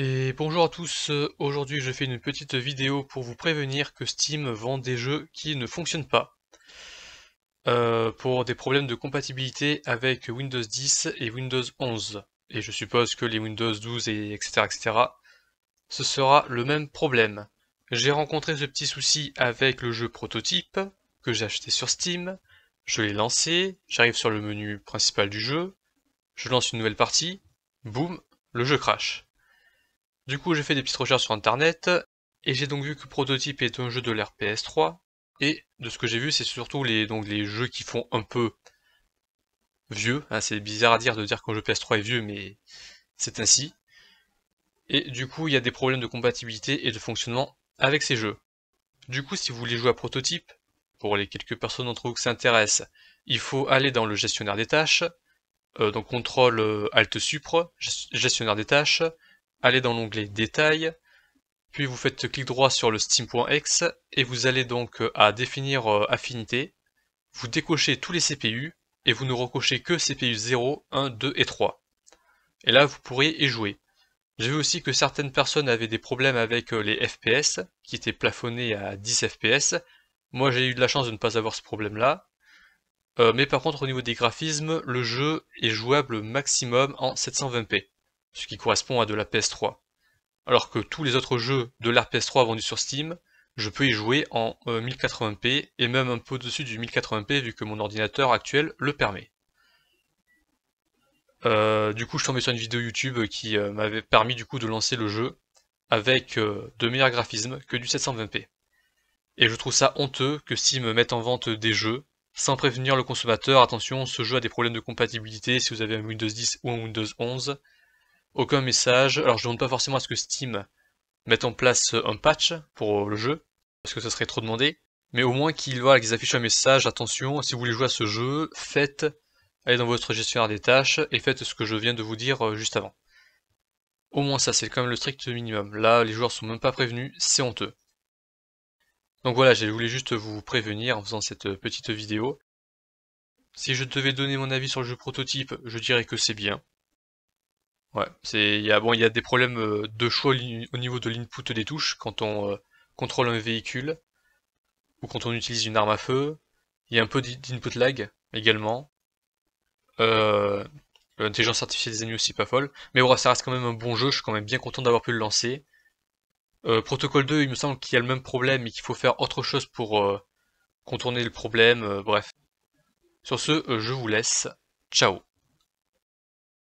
Et bonjour à tous, euh, aujourd'hui je fais une petite vidéo pour vous prévenir que Steam vend des jeux qui ne fonctionnent pas euh, pour des problèmes de compatibilité avec Windows 10 et Windows 11. Et je suppose que les Windows 12 et etc etc ce sera le même problème. J'ai rencontré ce petit souci avec le jeu prototype que j'ai acheté sur Steam, je l'ai lancé, j'arrive sur le menu principal du jeu, je lance une nouvelle partie, boum, le jeu crash. Du coup, j'ai fait des petites recherches sur internet, et j'ai donc vu que Prototype est un jeu de l'ère PS3, et de ce que j'ai vu, c'est surtout les, donc, les jeux qui font un peu vieux. Hein, c'est bizarre à dire de dire qu'un jeu PS3 est vieux, mais c'est ainsi. Et du coup, il y a des problèmes de compatibilité et de fonctionnement avec ces jeux. Du coup, si vous voulez jouer à Prototype, pour les quelques personnes d'entre vous qui s'intéressent, il faut aller dans le gestionnaire des tâches, euh, donc contrôle euh, Alt Supre, gestionnaire des tâches, allez dans l'onglet Détails, puis vous faites clic droit sur le Steam.exe et vous allez donc euh, à Définir euh, Affinité, vous décochez tous les CPU et vous ne recochez que CPU 0, 1, 2 et 3. Et là, vous pourriez y jouer. J'ai vu aussi que certaines personnes avaient des problèmes avec euh, les FPS, qui étaient plafonnés à 10 FPS. Moi, j'ai eu de la chance de ne pas avoir ce problème-là. mais par contre, au niveau des graphismes, le jeu est jouable maximum en 720p ce qui correspond à de la PS3. Alors que tous les autres jeux de l'ère PS3 vendus sur Steam, je peux y jouer en 1080p euh, et même un peu au-dessus du 1080p vu que mon ordinateur actuel le permet. Euh, du coup, je suis tombé sur une vidéo YouTube qui euh, m'avait permis du coup de lancer le jeu avec de meilleurs graphismes que du 720p. Et je trouve ça honteux que Steam mette en vente des jeux sans prévenir le consommateur. Attention, ce jeu a des problèmes de compatibilité si vous avez un Windows 10 ou un Windows 11 aucun message. Alors je ne demande pas forcément à ce que Steam mette en place euh, un patch pour euh, le jeu, parce que ça serait trop demandé. Mais au moins qu'ils qu'ils affichent un message, attention, si vous voulez jouer à ce jeu, faites, allez dans votre gestionnaire des tâches et faites ce que je viens de vous dire euh, juste avant. Au moins ça, c'est quand même le strict minimum. Là, les joueurs sont même pas prévenus, c'est honteux. Donc voilà, je voulais juste vous prévenir en faisant cette petite vidéo. Si je devais donner mon avis sur le jeu prototype, je dirais que c'est bien. Ouais, c'est il y a bon, il y a des problèmes euh, de choix au niveau de l'input des touches quand on euh, contrôle un véhicule ou quand on utilise une arme à feu. Il y a un peu d'input lag également. Euh, L'intelligence artificielle des ennemis aussi pas folle. Mais bon, ça reste quand même un bon jeu. Je suis quand même bien content d'avoir pu le lancer. Euh, Protocole 2, il me semble qu'il y a le même problème et qu'il faut faire autre chose pour euh, contourner le problème. bref. Sur ce, je vous laisse. Ciao.